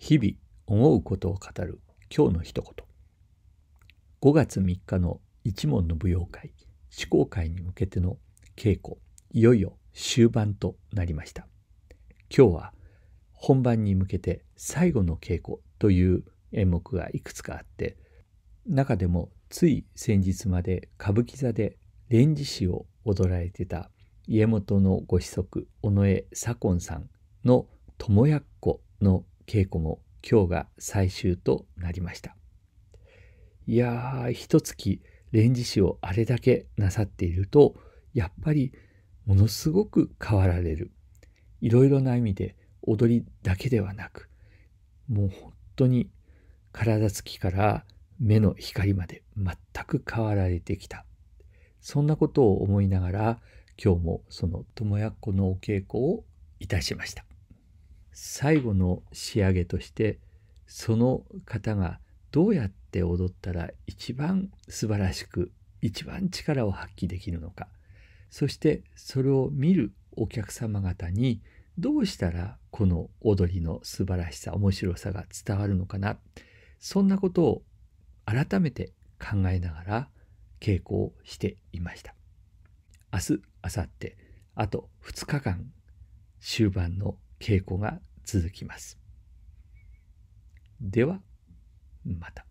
日々思うことを語る今日の一言5月3日の一門の舞踊会試行会に向けての稽古いよいよ終盤となりました今日は本番に向けて最後の稽古という演目がいくつかあって中でもつい先日まで歌舞伎座で連獅子を踊られてた家元のご子息尾上左近さんの「友やっ子」の稽古も今日が最終となりました。いやー、一月連獅子をあれだけなさっていると、やっぱりものすごく変わられる。いろいろな意味で踊りだけではなく、もう本当に体つきから目の光まで全く変わられてきた。そんなことを思いながら、今日もその友や子のお稽古をいたしました。最後の仕上げとしてその方がどうやって踊ったら一番素晴らしく一番力を発揮できるのかそしてそれを見るお客様方にどうしたらこの踊りの素晴らしさ面白さが伝わるのかなそんなことを改めて考えながら稽古をしていました明日明後日あと2日間終盤の稽古が続きます。ではまた。